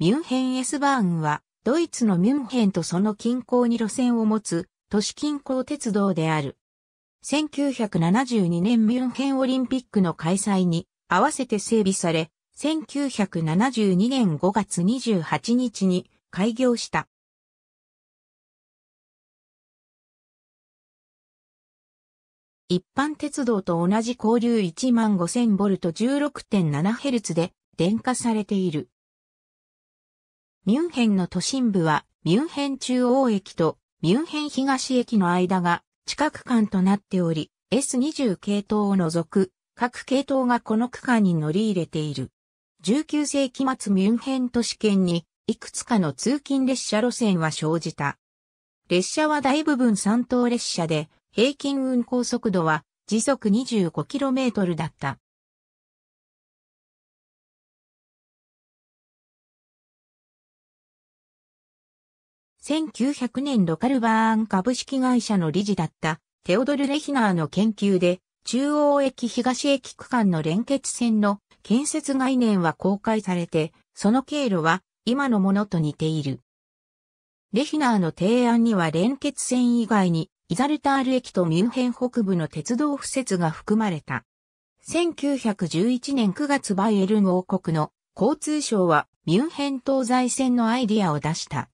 ミュンヘンエスバーンは、ドイツのミュンヘンとその近郊に路線を持つ、都市近郊鉄道である。1972年ミュンヘンオリンピックの開催に合わせて整備され、1972年5月28日に開業した。一般鉄道と同じ交流1万5000ボルト1 6 7ルツで電化されている。ミュンヘンの都心部は、ミュンヘン中央駅とミュンヘン東駅の間が近く間となっており、S20 系統を除く各系統がこの区間に乗り入れている。19世紀末ミュンヘン都市圏にいくつかの通勤列車路線は生じた。列車は大部分三等列車で平均運行速度は時速 25km だった。1900年ロカルバーン株式会社の理事だったテオドル・レヒナーの研究で、中央駅東駅区間の連結線の建設概念は公開されて、その経路は今のものと似ている。レヒナーの提案には連結線以外に、イザルタール駅とミュンヘン北部の鉄道敷設が含まれた。1911年9月バイエルン王国の交通省はミュンヘン東西線のアイディアを出した。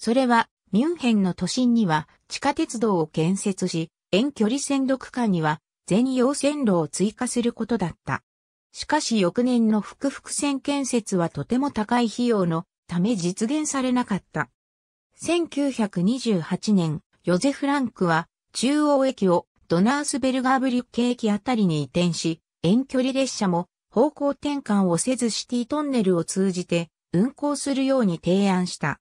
それは、ミュンヘンの都心には地下鉄道を建設し、遠距離線独区間には全用線路を追加することだった。しかし翌年の複々線建設はとても高い費用のため実現されなかった。1928年、ヨゼフランクは中央駅をドナースベルガーブリュッケ駅あたりに移転し、遠距離列車も方向転換をせずシティトンネルを通じて運行するように提案した。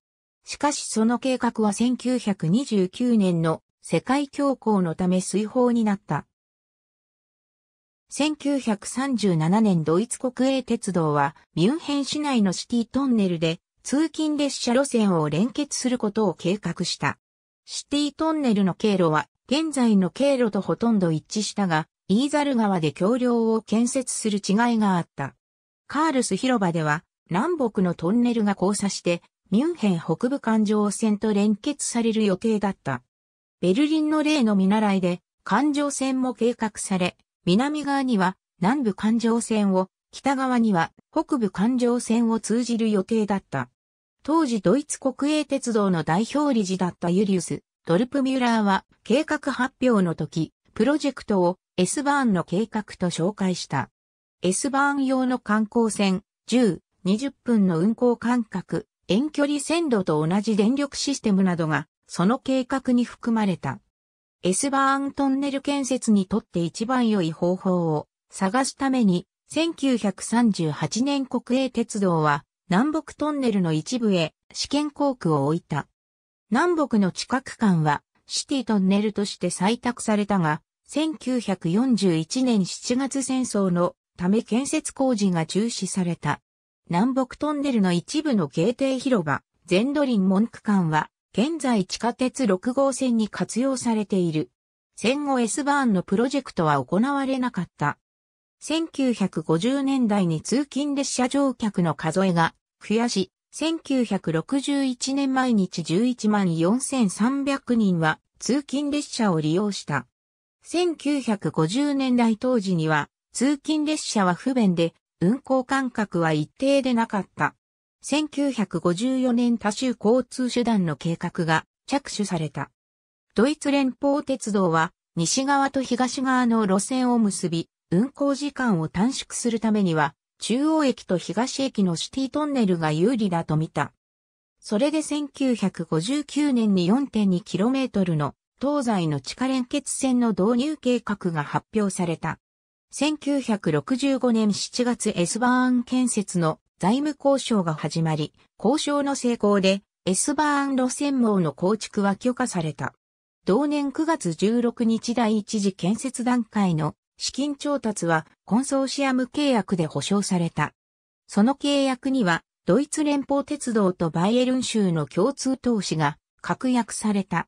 しかしその計画は1929年の世界恐慌のため水砲になった。1937年ドイツ国営鉄道はミュンヘン市内のシティトンネルで通勤列車路線を連結することを計画した。シティトンネルの経路は現在の経路とほとんど一致したが、イーザル川で橋梁を建設する違いがあった。カールス広場では南北のトンネルが交差してミュンヘン北部環状線と連結される予定だった。ベルリンの例の見習いで、環状線も計画され、南側には南部環状線を、北側には北部環状線を通じる予定だった。当時ドイツ国営鉄道の代表理事だったユリウス、ドルプミュラーは計画発表の時、プロジェクトを S バーンの計画と紹介した。S バーン用の観光船10、20分の運行間隔遠距離線路と同じ電力システムなどがその計画に含まれた。エスバーントンネル建設にとって一番良い方法を探すために1938年国営鉄道は南北トンネルの一部へ試験工区を置いた。南北の近く間はシティトンネルとして採択されたが、1941年7月戦争のため建設工事が中止された。南北トンネルの一部の形定広場、全土ドリン間は、現在地下鉄6号線に活用されている。戦後 S バーンのプロジェクトは行われなかった。1950年代に通勤列車乗客の数えが増やし、1961年毎日11万4300人は通勤列車を利用した。1950年代当時には通勤列車は不便で運行間隔は一定でなかった。1954年多州交通手段の計画が着手された。ドイツ連邦鉄道は西側と東側の路線を結び、運行時間を短縮するためには、中央駅と東駅のシティトンネルが有利だと見た。それで1959年に 4.2km の東西の地下連結線の導入計画が発表された。1965年7月 S バーン建設の財務交渉が始まり、交渉の成功で S バーン路線網の構築は許可された。同年9月16日第一次建設段階の資金調達はコンソーシアム契約で保証された。その契約にはドイツ連邦鉄道とバイエルン州の共通投資が確約された。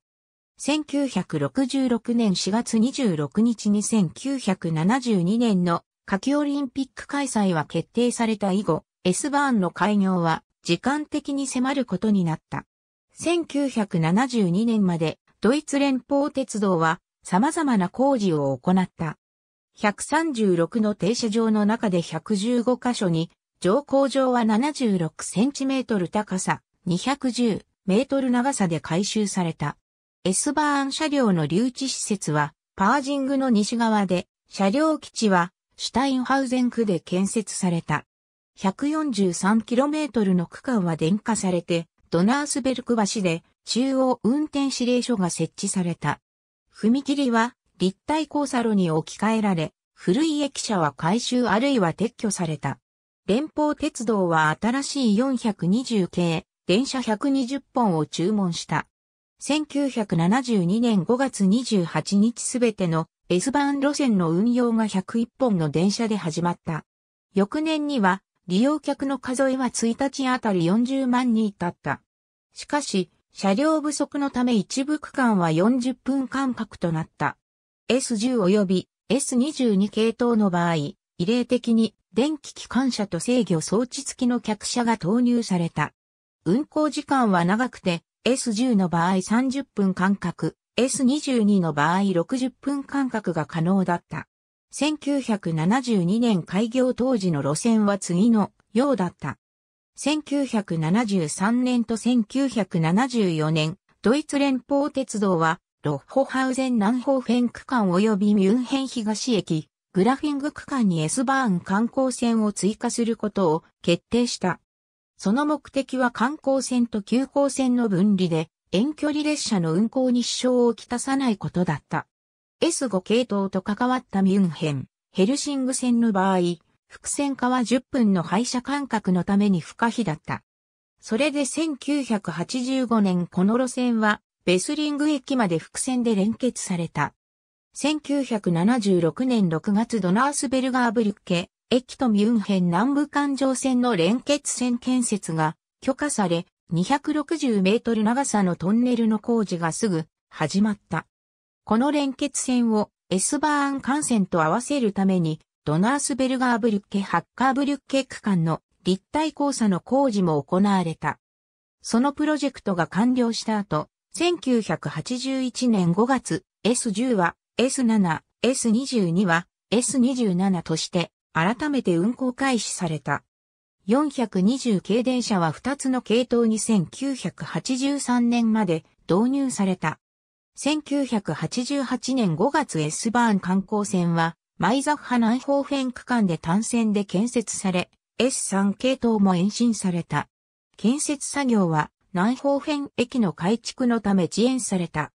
1966年4月26日に1972年の夏季オリンピック開催は決定された以後、S バーンの開業は時間的に迫ることになった。1972年までドイツ連邦鉄道は様々な工事を行った。136の停車場の中で115箇所に、乗降場は76センチメートル高さ、210メートル長さで改修された。S バーン車両の留置施設は、パージングの西側で、車両基地は、シュタインハウゼン区で建設された。143km の区間は電化されて、ドナースベルク橋で中央運転指令所が設置された。踏切は立体交差路に置き換えられ、古い駅舎は改修あるいは撤去された。連邦鉄道は新しい420系電車120本を注文した。1972年5月28日すべての S バーン路線の運用が101本の電車で始まった。翌年には利用客の数えは1日あたり40万人だった。しかし、車両不足のため一部区間は40分間隔となった。S10 及び S22 系統の場合、異例的に電気機関車と制御装置付きの客車が投入された。運行時間は長くて S10 の場合30分間隔、S22 の場合60分間隔が可能だった。1972年開業当時の路線は次のようだった。1973年と1974年、ドイツ連邦鉄道は、ロッホハウゼン南方フェン区間及びミュンヘン東駅、グラフィング区間に S バーン観光線を追加することを決定した。その目的は観光船と急行船の分離で、遠距離列車の運行に支障をきたさないことだった。S5 系統と関わったミュンヘン、ヘルシング線の場合、伏線化は10分の廃車間隔のために不可避だった。それで1985年この路線は、ベスリング駅まで伏線で連結された。1976年6月ドナースベルガーブリュッケ、駅とミュンヘン南部環状線の連結線建設が許可され、260メートル長さのトンネルの工事がすぐ始まった。この連結線をエスバーン幹線と合わせるために、ドナースベルガーブリュッケ・ハッカーブリュッケ区間の立体交差の工事も行われた。そのプロジェクトが完了した後、1981年5月、S10 は、S7、S22 は、S27 として、改めて運行開始された。420系電車は2つの系統に1983年まで導入された。1988年5月 S バーン観光船は、マイザッハ南方辺区間で単線で建設され、S3 系統も延伸された。建設作業は南方辺駅の改築のため遅延された。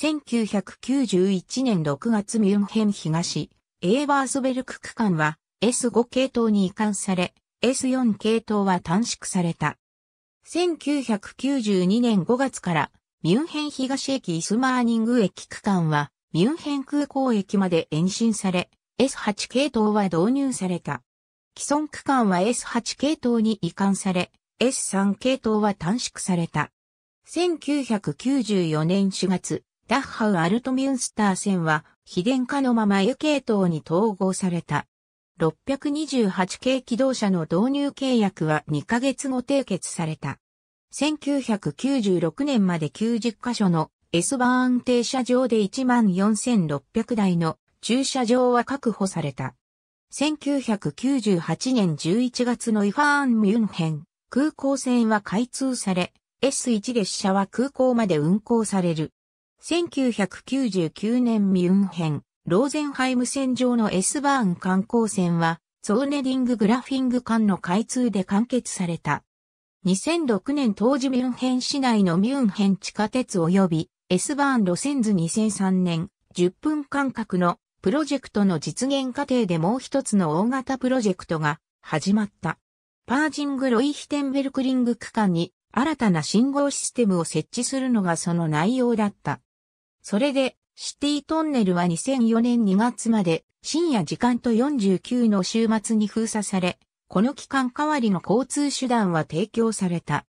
1991年6月ミュンヘン東、エーバースベルク区間は S5 系統に移管され、S4 系統は短縮された。1992年5月からミュンヘン東駅イスマーニング駅区間はミュンヘン空港駅まで延伸され、S8 系統は導入された。既存区間は S8 系統に移管され、S3 系統は短縮された。1994年4月、ダッハウ・アルトミュンスター線は非電化のまま A 系統に統合された。628系機動車の導入契約は2ヶ月後締結された。1996年まで90カ所の S バーン停車場で14,600台の駐車場は確保された。1998年11月のイファーン・ミュンヘン空港線は開通され、S1 列車は空港まで運行される。1999年ミュンヘン、ローゼンハイム線上の S バーン観光船は、ゾーネディンググラフィング間の開通で完結された。2006年当時ミュンヘン市内のミュンヘン地下鉄及び S バーン路線図2003年10分間隔のプロジェクトの実現過程でもう一つの大型プロジェクトが始まった。パージングロイヒテンベルクリング区間に新たな信号システムを設置するのがその内容だった。それで、シティトンネルは2004年2月まで深夜時間と49の週末に封鎖され、この期間代わりの交通手段は提供された。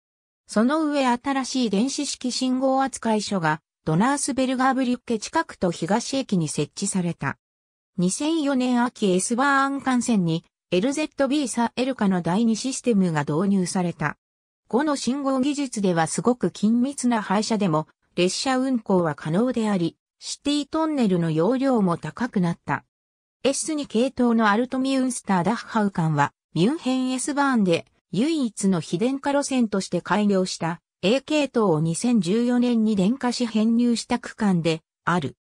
その上新しい電子式信号扱い所がドナースベルガーブリュッケ近くと東駅に設置された。2004年秋 S バーン幹線に LZB サエルカの第2システムが導入された。この信号技術ではすごく緊密な廃車でも列車運行は可能であり、シティトンネルの容量も高くなった。S2 系統のアルトミュンスターダッハウ間は、ミュンヘン S バーンで唯一の非電化路線として開業した A 系統を2014年に電化し編入した区間である。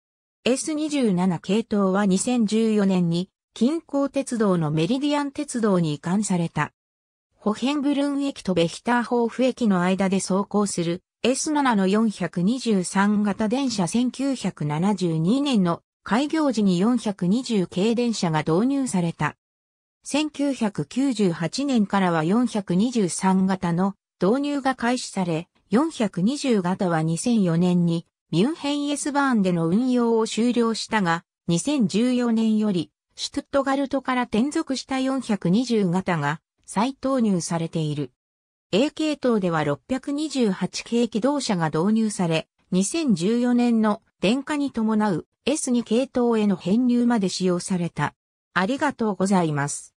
S27 系統は2014年に近郊鉄道のメリディアン鉄道に移管された。ホヘンブルン駅とベヒターホーフ駅の間で走行する S7 の423型電車1972年の開業時に420系電車が導入された。1998年からは423型の導入が開始され、420型は2004年にミュンヘン S バーンでの運用を終了したが、2014年よりシュトゥットガルトから転属した420型が再投入されている。A 系統では6 2 8系機動車が導入され、2014年の電化に伴う S2 系統への編入まで使用された。ありがとうございます。